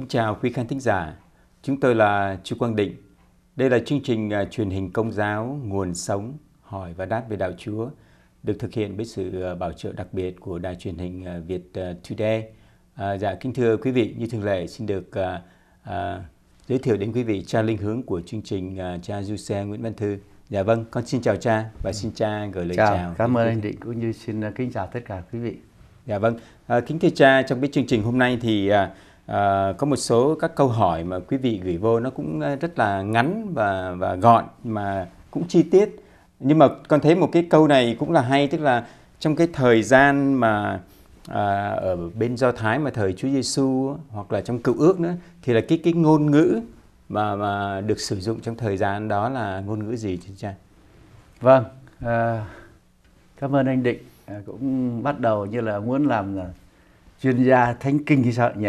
Kính chào quý khán thính giả, chúng tôi là Chu Quang Định. Đây là chương trình à, truyền hình công giáo Nguồn Sống Hỏi và Đáp về Đạo Chúa được thực hiện với sự à, bảo trợ đặc biệt của đài truyền hình à, Việt Today. À, dạ kính thưa quý vị, như thường lệ xin được à, à, giới thiệu đến quý vị cha linh hướng của chương trình à, cha Du Xe Nguyễn Văn Thư. Dạ vâng, con xin chào cha và xin cha gửi lời chào. chào cảm ơn anh Định cũng như xin kính chào tất cả quý vị. Dạ vâng, à, kính thưa cha trong cái chương trình hôm nay thì à, À, có một số các câu hỏi mà quý vị gửi vô nó cũng ờ, rất là ngắn và và gọn mà cũng chi tiết nhưng mà con thấy một cái câu này cũng là hay tức là trong cái thời gian mà à, ở bên do thái mà thời Chúa Giêsu hoặc là trong Cựu ước nữa thì là cái cái ngôn ngữ mà mà được sử dụng trong thời gian đó là ngôn ngữ gì chứ cha? Vâng, à, cảm ơn anh Định à, cũng bắt đầu như là muốn làm là chuyên gia thánh kinh thì sợ nhỉ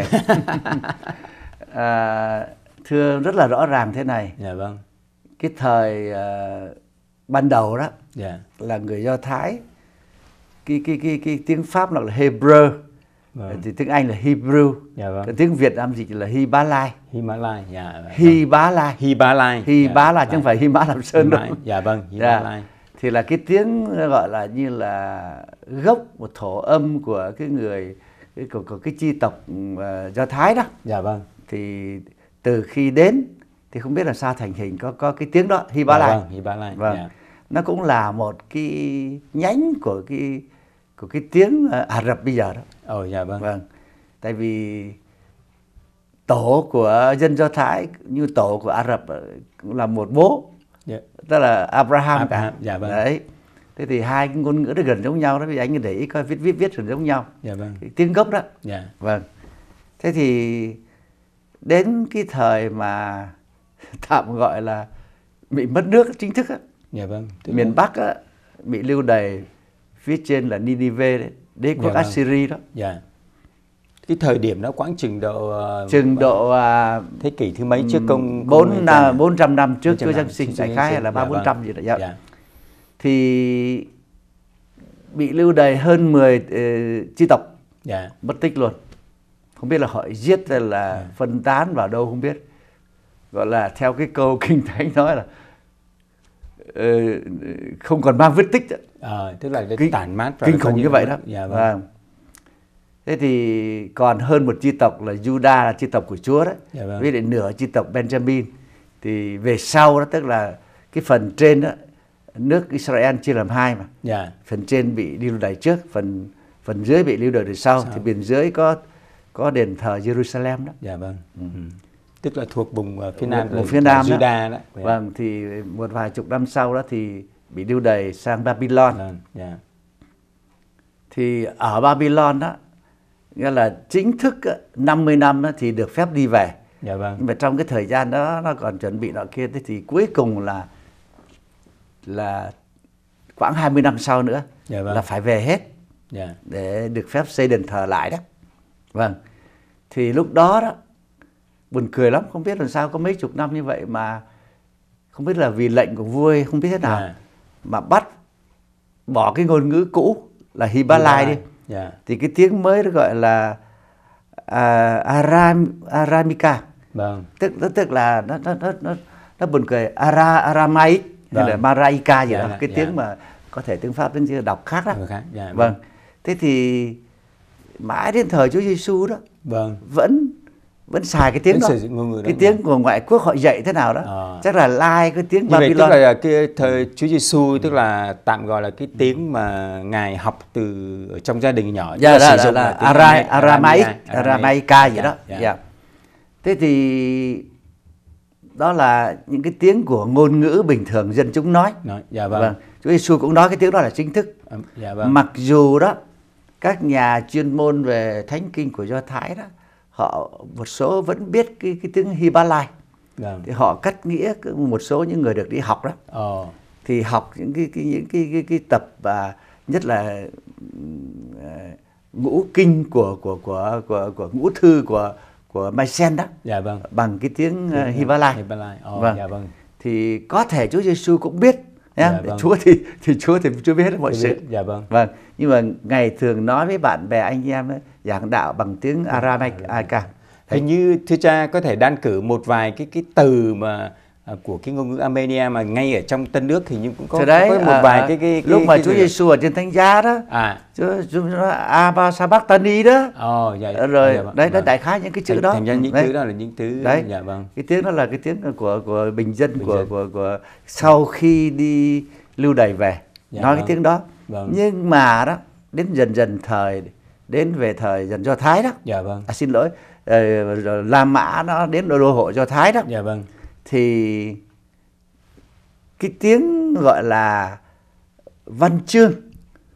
à, thưa rất là rõ ràng thế này dạ vâng cái thời uh, ban đầu đó yeah. Dạ. là người do thái cái cái cái cái tiếng pháp là hebrew vâng. thì tiếng anh là hebrew dạ, vâng. Cái tiếng việt âm dịch là hi bá lai hi bá lai dạ, vâng. hi bá lai hi bá lai hi dạ, lai chứ không dạ. phải hi mã làm sơn đâu dạ vâng hi dạ. lai thì là cái tiếng gọi là như là gốc một thổ âm của cái người của, của cái chi tộc uh, do thái đó dạ vâng thì từ khi đến thì không biết là sao thành hình có có cái tiếng đó hi ba dạ, lai vâng, hi ba lai vâng yeah. Dạ. nó cũng là một cái nhánh của cái của cái tiếng à, ả rập bây giờ đó ồ dạ vâng vâng tại vì tổ của dân do thái như tổ của ả rập ờ, cũng là một bố yeah. Dạ. tức là abraham, abraham cả dạ vâng đấy thế thì hai cái ngôn ngữ rất gần giống nhau đó vì anh để ý coi viết viết viết gần giống nhau dạ, vâng. tiếng gốc đó dạ. vâng thế thì đến cái thời mà tạm gọi là bị mất nước chính thức á dạ, vâng. Tức miền không? bắc á bị lưu đày phía trên là Ninive đấy đế dạ quốc dạ, vâng. Assyria đó dạ. cái thời điểm đó quãng chừng độ ờ, chừng độ uh, thế kỷ thứ mấy trước công bốn à? bốn trăm năm trước chúa dân sinh giải khai hay là ba dạ bốn vâng. trăm gì đó dạ. dạ thì bị lưu đày hơn 10 uh, chi tộc yeah. Dạ. mất tích luôn không biết là họ giết hay là yeah. Dạ. phân tán vào đâu không biết gọi là theo cái câu kinh thánh nói là uh, không còn mang vết tích à, tức là kinh, tản mát kinh khủng như vậy đó yeah, dạ, vâng. à, thế thì còn hơn một chi tộc là Juda là chi tộc của Chúa đấy yeah, vâng. với lại nửa chi tộc Benjamin thì về sau đó tức là cái phần trên đó nước Israel chia làm hai mà yeah. Dạ. phần trên bị lưu đày trước phần phần dưới bị lưu đày từ sau, sau thì bên dưới có có đền thờ Jerusalem đó dạ yeah, vâng ừ. ừ. tức là thuộc vùng uh, phía nam vùng phía nam đó. đó yeah. Dạ. vâng thì một vài chục năm sau đó thì bị lưu đày sang Babylon yeah. Vâng, dạ. thì ở Babylon đó nghĩa là chính thức 50 ờ, năm đó thì được phép đi về. Dạ vâng. Nhưng mà trong cái thời gian đó nó còn chuẩn bị nọ kia thế thì cuối cùng là là khoảng 20 năm sau nữa dạ, vâng. là phải về hết yeah. Dạ. để được phép xây đền thờ lại đó vâng thì lúc đó đó buồn cười lắm không biết làm sao có mấy chục năm như vậy mà không biết là vì lệnh của vua không biết thế nào yeah. Dạ. mà bắt bỏ cái ngôn ngữ cũ là Hibalai yeah. đi yeah. Dạ. thì cái tiếng mới đó gọi là uh, Aram Aramica vâng. tức tức là nó nó nó nó, nó buồn cười Ara Aramaic hay là vâng. Maraika gì dạ, đó dạ, cái dạ. tiếng mà có thể tiếng Pháp tiếng chưa đọc khác đó. Khác. Dạ, vâng. vâng. Thế thì mãi đến thời Chúa Giêsu đó vâng. vẫn vẫn xài cái tiếng đó. Ngôn đó cái tiếng vâng. của ngoại quốc họ dạy thế nào đó à. chắc là lai like cái tiếng Như Babylon vậy, tức là cái thời ừ. Chúa Giêsu ừ. tức là tạm gọi là cái ừ. tiếng mà ngài học từ ở trong gia đình nhỏ dạ, là, sử dụng là, là, là Aramaic Aramaica gì đó dạ. thế thì đó là những cái tiếng của ngôn ngữ bình thường dân chúng nói. nói dạ vâng. vâng. Chúa Giêsu cũng nói cái tiếng đó là chính thức. Ờ, dạ vâng. Mặc dù đó các nhà chuyên môn về thánh kinh của Do Thái đó họ một số vẫn biết cái cái tiếng Hy Hibbalai. Dạ. Vâng. Thì họ cắt nghĩa một số những người được đi học đó. Ờ. Thì học những cái, cái những cái cái, cái tập và nhất là ừ, à, ngũ kinh của của của của của ngũ thư của của Mai Sen đó dạ, vâng. bằng cái tiếng uh, ờ, Hibalai. Hibalai. Oh, ờ, vâng. dạ, vâng. thì có thể Chúa Giêsu cũng biết nhá. Dạ, vâng. Chúa thì thì Chúa thì chưa biết mọi Tôi sự. Biết. Dạ vâng. Vâng, nhưng mà ngày thường nói với bạn bè anh em ấy, giảng đạo bằng tiếng dạ vâng. Aramaic. Hình như thưa cha có thể đan cử một vài cái cái từ mà À, của cái ngôn ngữ Armenia mà ngay ở trong tân nước thì nhưng cũng có, đấy, có một à, vài cái, cái, cái lúc cái, mà cái Chúa Giêsu ở trên thánh giá đó à Chúa Chúa Abba Sabach đó oh, dạ, rồi dạ, vâng, đấy vâng. đại khái những cái chữ thành, đó thành ra những đấy. thứ đó là những thứ đấy dạ, vâng. cái tiếng đó là cái tiếng của của bình dân bình của, dân. của của sau khi đi lưu đày về dạ, nói vâng. cái tiếng đó vâng. nhưng mà đó đến dần dần thời đến về thời dần do Thái đó dạ, vâng. à, xin lỗi ờ, La Mã nó đến đô hộ do Thái đó dạ, vâng thì cái tiếng gọi là văn chương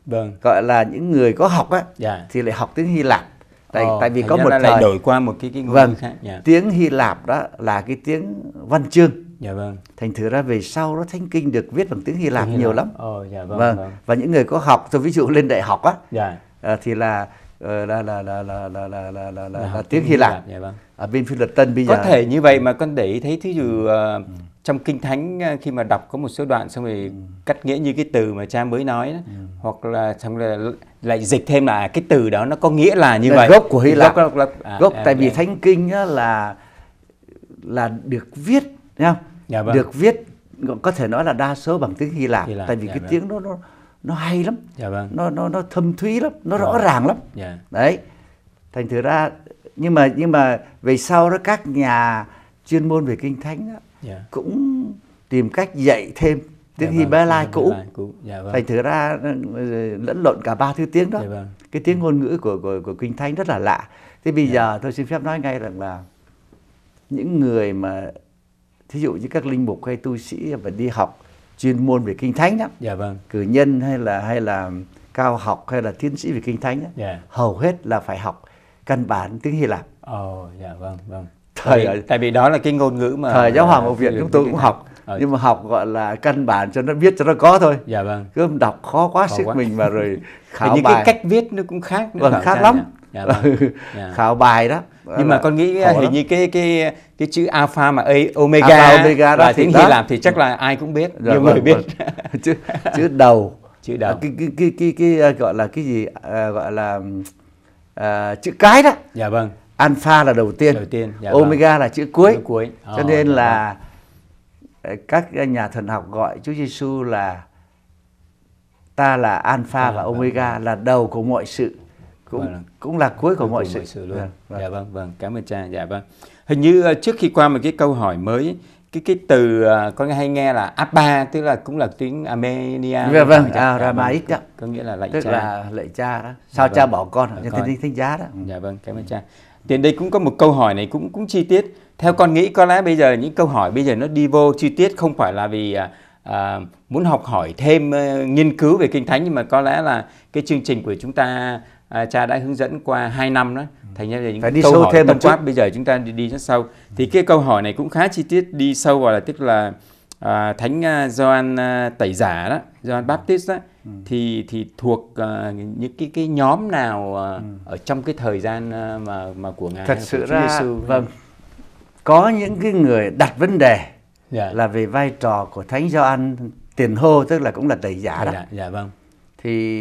vâng. gọi là những người có học á yeah. Dạ. thì lại học tiếng Hy Lạp tại oh, tại vì có một thời đổi qua một cái cái ngôn vâng, khác yeah. Dạ. tiếng Hy Lạp đó là cái tiếng văn chương dạ vâng thành thử ra về sau đó thánh kinh được viết bằng tiếng Hy Lạp nhiều lắm oh, dạ, vâng, vâng. vâng và những người có học tôi ví dụ lên đại học á dạ. Ờ, thì là Ờ, là là là là là là là, là, là, là, là tiếng Hy Lạp ở vâng. à, bên phi luật tân bây giờ có thể như vậy mà con để ý thấy thí dụ ừ. ờ, trong kinh thánh ờ, khi mà đọc có một số đoạn xong rồi ừ. cắt nghĩa như cái từ mà cha mới nói đó, ừ. hoặc là xong là lại dịch thêm là à, cái từ đó nó có nghĩa là như vậy gốc của Hy Lạp gốc, gốc, à, gốc tại vì thánh kinh là là được viết không? Dạ vâng. được viết có thể nói là đa số bằng tiếng Hy Lạp, Hy Lạp tại vì dạ cái vâng. tiếng đó nó nó hay lắm dạ vâng. nó nó nó thâm thúy lắm nó rõ ràng lắm dạ. đấy thành thử ra nhưng mà nhưng mà về sau đó các nhà chuyên môn về kinh thánh đó, yeah. Dạ. cũng tìm cách dạy thêm tiếng yeah, Hebrew vâng, cũ, cũ. Yeah, dạ vâng. thành thử ra ừ, lẫn lộn cả ba thứ tiếng đó yeah, dạ vâng. cái tiếng ngôn ngữ của của của kinh thánh rất là lạ thế bây yeah. giờ tôi xin phép nói ngay rằng là những người mà thí dụ như các linh mục hay tu sĩ và đi học chuyên môn về kinh thánh lắm dạ vâng cử nhân hay là hay là cao học hay là tiến sĩ về kinh thánh ấy, yeah. Dạ. hầu hết là phải học căn bản tiếng Hy Lạp. Ồ, oh, dạ vâng, vâng. Thời tại vì, tại vì đó là cái ngôn ngữ mà thời giáo hoàng học viện chúng tôi cũng học ừ. nhưng mà học gọi là căn bản cho nó biết cho nó có thôi. Dạ vâng. Cứ đọc khó quá khó sức quá. mình mà rồi khảo Hình bài. Những cái cách viết nó cũng khác. Vâng, khác dạ, lắm. Nhỉ? Dạ dạ, vâng. Ừ, dạ. khảo bài đó nhưng mà con nghĩ hình đó. như cái cái cái chữ alpha mà a, omega, alpha, omega đó, là tiếng hy lạp thì chắc là ai cũng biết Rồi, dạ nhiều vâng, người biết vâng. chữ chữ đầu chữ đầu à, cái, cái, cái cái cái ờ, gọi là cái gì à, gọi là à, chữ cái đó dạ vâng alpha là đầu tiên đầu tiên dạ, vâng. omega vâng. là chữ cuối chữ cuối oh, cho nên dạ, là vâng. các nhà thần học gọi Chúa Giêsu là ta là alpha à, và vâng, omega vâng. là đầu của mọi sự Vâng. cũng vâng. cũng là cuối của mọi sự, mọi sự luôn. Vâng. Vâng. dạ vâng vâng cảm ơn cha dạ vâng hình như ờ, trước khi qua một cái câu hỏi mới cái cái từ ờ, con hay nghe là Abba tức là cũng là tiếng Armenia dạ vâng dạ, à, dạ vâng à, Ramaic đó có nghĩa là lạy tức là lạy cha đó sao dạ, cha vâng. bỏ con nhân thiên thánh giá đó dạ vâng cảm ơn cha thì đây cũng có một câu hỏi này cũng cũng chi tiết theo con nghĩ có lẽ bây giờ những câu hỏi bây giờ nó đi vô chi tiết không phải là vì à, à, muốn học hỏi thêm uh, nghiên cứu về kinh thánh nhưng mà có lẽ là cái chương trình của chúng ta à, cha đã hướng dẫn qua 2 năm đó ừ. thành ra là những Phải đi câu sâu hỏi thêm tâm quát bây giờ chúng ta đi, đi rất sâu thì cái câu hỏi này cũng khá chi tiết đi sâu vào là tức là à, thánh uh, Gioan uh, tẩy giả đó Gioan ừ. Baptist đó ừ. thì thì thuộc uh, những cái cái nhóm nào uh, ừ. ở trong cái thời gian uh, mà mà của ngài thật sự ra vâng có những cái người đặt vấn đề dạ. là về vai trò của thánh Gioan tiền hô tức là cũng là tẩy giả đó dạ, dạ vâng thì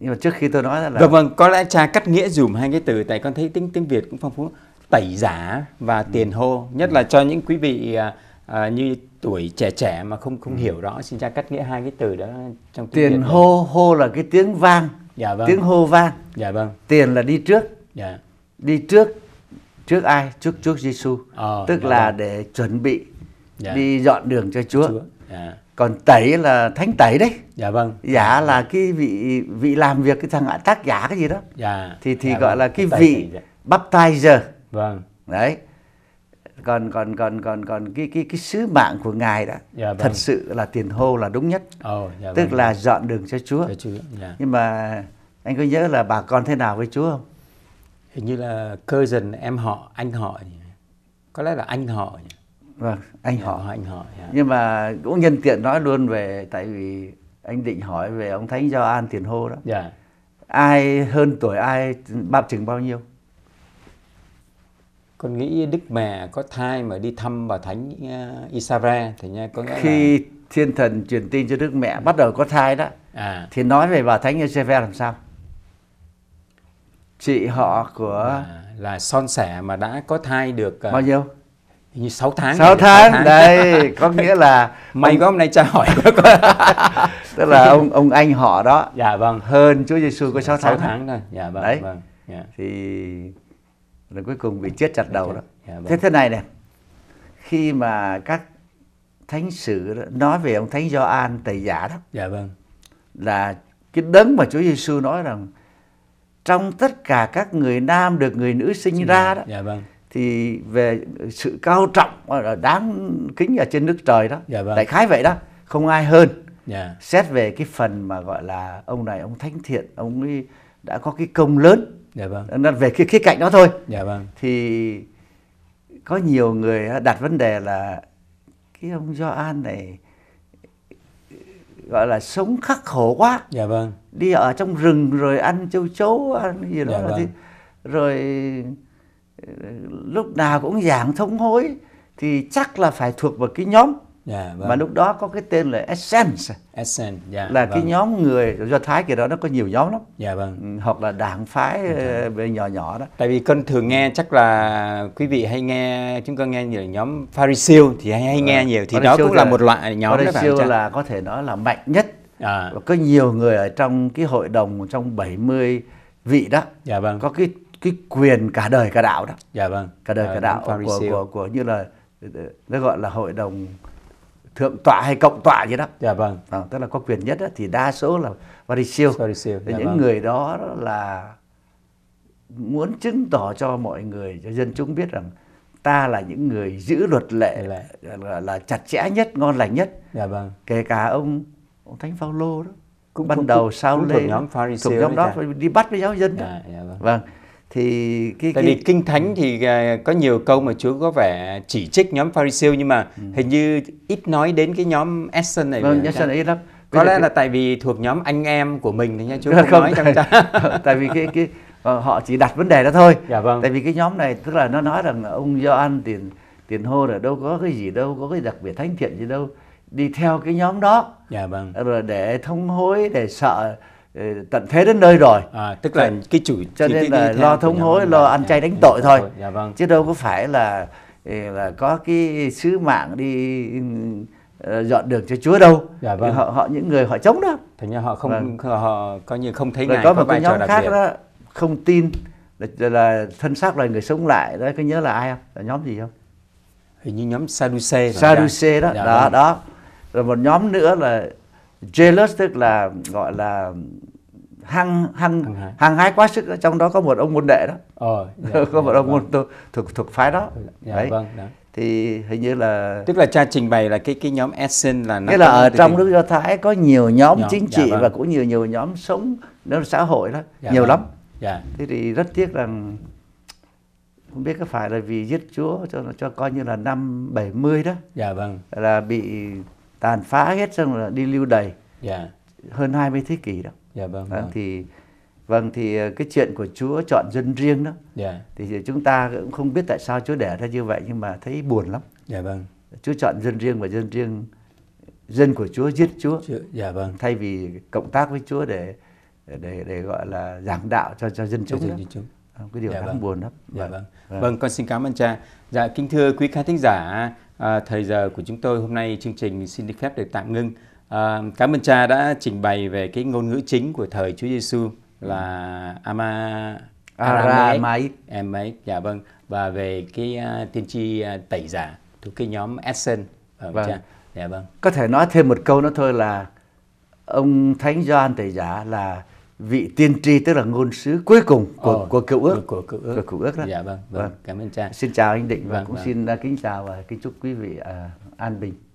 nhưng mà trước khi tôi nói là vâng vâng có lẽ cha cắt nghĩa dùm hai cái từ tại con thấy tiếng tiếng việt cũng phong phú tẩy giả và ừ. tiền hô nhất ừ. là cho những quý vị à, à, như tuổi trẻ trẻ mà không không ừ. hiểu rõ xin cha cắt nghĩa hai cái từ đó trong tiếng tiền việt hô đấy. hô là cái tiếng vang dạ vâng. tiếng hô vang dạ vâng tiền là đi trước dạ. đi trước trước ai trước trước Giêsu ờ, tức dạ là vâng. để chuẩn bị dạ. đi dọn đường cho Chúa. Chúa. Dạ. Còn tẩy là thánh tẩy đấy. Dạ vâng. Giả là cái vị vị làm việc cái thằng tác giả cái gì đó. Dạ. Thì thì dạ, gọi vâng. là cái vị dạ. baptizer. Vâng. Đấy. Còn còn còn còn còn cái cái cái sứ mạng của ngài đó dạ, vâng. thật sự là tiền hô là đúng nhất. Oh, dạ, vâng, Tức vâng. là dạ. dọn đường cho Chúa. Cho Chúa. Dạ. Nhưng mà anh có nhớ là bà con thế nào với Chúa không? Hình như là cousin em họ, anh họ. Có lẽ là anh họ. Nhỉ? vâng anh yeah, dạ. họ anh họ yeah. Dạ. nhưng mà cũng nhân tiện nói luôn về tại vì anh định hỏi về ông thánh Gioan Tiền Hô đó yeah. Dạ. ai hơn tuổi ai bao chừng bao nhiêu con nghĩ đức mẹ có thai mà đi thăm bà thánh uh, thì nha có nghĩa khi là... thiên thần truyền tin cho đức mẹ bắt đầu có thai đó à. thì nói về bà thánh Isabra làm sao chị họ của à, là son sẻ mà đã có thai được à, bao nhiêu như 6 tháng 6 tháng, 6 tháng. đây có nghĩa là mày ông... có hôm nay tra hỏi tức là ông ông anh họ đó dạ vâng hơn Chúa Giêsu có 6 tháng 6 tháng thôi dạ vâng đấy vâng. Dạ. thì rồi cuối cùng bị chết chặt đầu đó dạ, vâng. thế thế này này khi mà các thánh sử nói về ông thánh Gioan tẩy giả đó dạ vâng là cái đấng mà Chúa Giêsu nói rằng trong tất cả các người nam được người nữ sinh dạ, ra đó dạ vâng thì về sự cao trọng đáng kính ở trên nước trời đó dạ vâng. đại khái vậy đó không ai hơn yeah. Dạ. xét về cái phần mà gọi là ông này ông thánh thiện ông ấy đã có cái công lớn dạ vâng. nên về cái khía cạnh đó thôi dạ vâng. thì có nhiều người đặt vấn đề là cái ông Do An này gọi là sống khắc khổ quá dạ vâng. đi ở trong rừng rồi ăn châu chấu ăn gì đó dạ vâng. thì, rồi lúc nào cũng giảng thống hối thì chắc là phải thuộc vào cái nhóm Yeah, dạ, vâng. mà lúc đó có cái tên là Essence, Essence yeah, dạ, là vâng. cái nhóm người do thái kia đó nó có nhiều nhóm lắm yeah, dạ, vâng. Ừ, hoặc là đảng phái okay. Ờ, nhỏ nhỏ đó tại vì con thường nghe chắc là quý vị hay nghe chúng con nghe nhiều nhóm Pharisee thì hay, hay nghe vâng. nhiều thì Pharisêu đó cũng là, là một loại nhóm Pharisêu đó là có thể nói là mạnh nhất à. và có nhiều người ở trong cái hội đồng trong 70 vị đó yeah, vâng. có cái cái quyền cả đời cả đạo đó dạ vâng cả đời à, cả đạo của, của của như là nó gọi là hội đồng thượng tọa hay cộng tọa gì đó dạ vâng à, tức là có quyền nhất đó, thì đa số là Varisio dạ, những vâng. người đó là muốn chứng tỏ cho mọi người cho dân chúng biết rằng ta là những người giữ luật lệ là, là, là chặt chẽ nhất ngon lành nhất dạ vâng kể cả ông ông thánh phaolô đó cũng ban cũng, đầu sao lên thuộc nhóm, Pharisee thuộc nhóm đó, đó đi bắt với giáo dân đó. Dạ, dạ vâng. vâng thì cái, tại cái... vì kinh thánh thì à, có nhiều câu mà Chúa có vẻ chỉ trích nhóm Pharisee nhưng mà ừ. hình như ít nói đến cái nhóm Essen này. Vâng, Essen ít lắm. Có lẽ là tại vì thuộc nhóm anh em của mình thì nha Chúa không, không nói trong Tại vì cái cái ờ, họ chỉ đặt vấn đề đó thôi. Dạ vâng. Tại vì cái nhóm này tức là nó nói rằng ông Gioan tiền tiền hô là đâu có cái gì đâu, có cái đặc biệt thánh thiện gì đâu. Đi theo cái nhóm đó. Dạ vâng. Rồi để thông hối để sợ Ờ, tận thế đến nơi rồi à, tức là cái chủ cho nên là lo thống hối lo ăn à, chay đánh tội thôi dạ vâng. chứ đâu có phải là ờ, là có cái sứ mạng đi ờ, dọn đường cho Chúa đâu. Dạ vâng. Họ họ những người họ chống đó. Thành ra họ không vâng. họ, coi như không thấy Rồi ngài có một cái nhóm khác đó không tin là, là thân xác là người sống lại đó có nhớ là ai không? Là nhóm gì không? Hình như nhóm Sadduce. Sadduce đó, dạ, đó vâng. đó. Rồi một nhóm nữa là jealous tức là gọi là hăng hăng hăng hái. quá sức trong đó có một ông môn đệ đó ờ, dạ, có dạ, một ông vâng. môn thuộc thuộc phái đó ừ, dạ, đấy vâng, đó. Dạ. thì hình như là tức là cha trình bày là cái cái nhóm Essen là nó là ở trong nước do thái có nhiều nhóm, nhóm chính dạ trị dạ, vâng. và cũng nhiều nhiều nhóm sống nó xã hội đó dạ, nhiều vâng. lắm dạ. thế thì rất tiếc rằng không biết có phải là vì giết chúa cho cho coi như là năm 70 đó dạ vâng là bị tàn phá hết xong là đi lưu đày dạ. hơn 20 thế kỷ đó Dạ vâng. Vâng, thì vâng thì ờ, cái chuyện của Chúa chọn dân riêng đó. Dạ. Thì chúng ta cũng không biết tại sao Chúa để ra như vậy nhưng mà thấy buồn lắm. Dạ vâng. Chúa chọn dân riêng và dân riêng dân của Chúa giết Chúa. Chúa dạ vâng. Thay vì cộng tác với Chúa để để để gọi là giảng đạo cho cho dân chúng. Cho dân chúng. Cái điều dạ đáng vâng. buồn lắm. Dạ vâng, vâng. vâng. Vâng, con xin cảm ơn cha. Dạ kính thưa quý khán thính giả, à, thời giờ của chúng tôi hôm nay chương trình xin được phép được tạm ngưng. À, cảm ơn cha đã trình bày về cái ngôn ngữ chính của thời Chúa Giêsu là ama Aramaic. Aramaic, dạ vâng. Và về cái uh, tiên tri uh, tẩy giả thuộc cái nhóm Essen. Ờ, vâng, Cha. Dạ vâng. Có thể nói thêm một câu nữa thôi là ông Thánh Gioan tẩy giả là vị tiên tri tức là ngôn sứ cuối cùng của Ồ, của cựu ước của cựu ước của cựu ước đó. Dạ vâng, vâng. vâng. Cảm ơn cha. Xin chào anh Định và vâng, cũng vâng. xin uh, kính chào và kính chúc quý vị uh, an bình.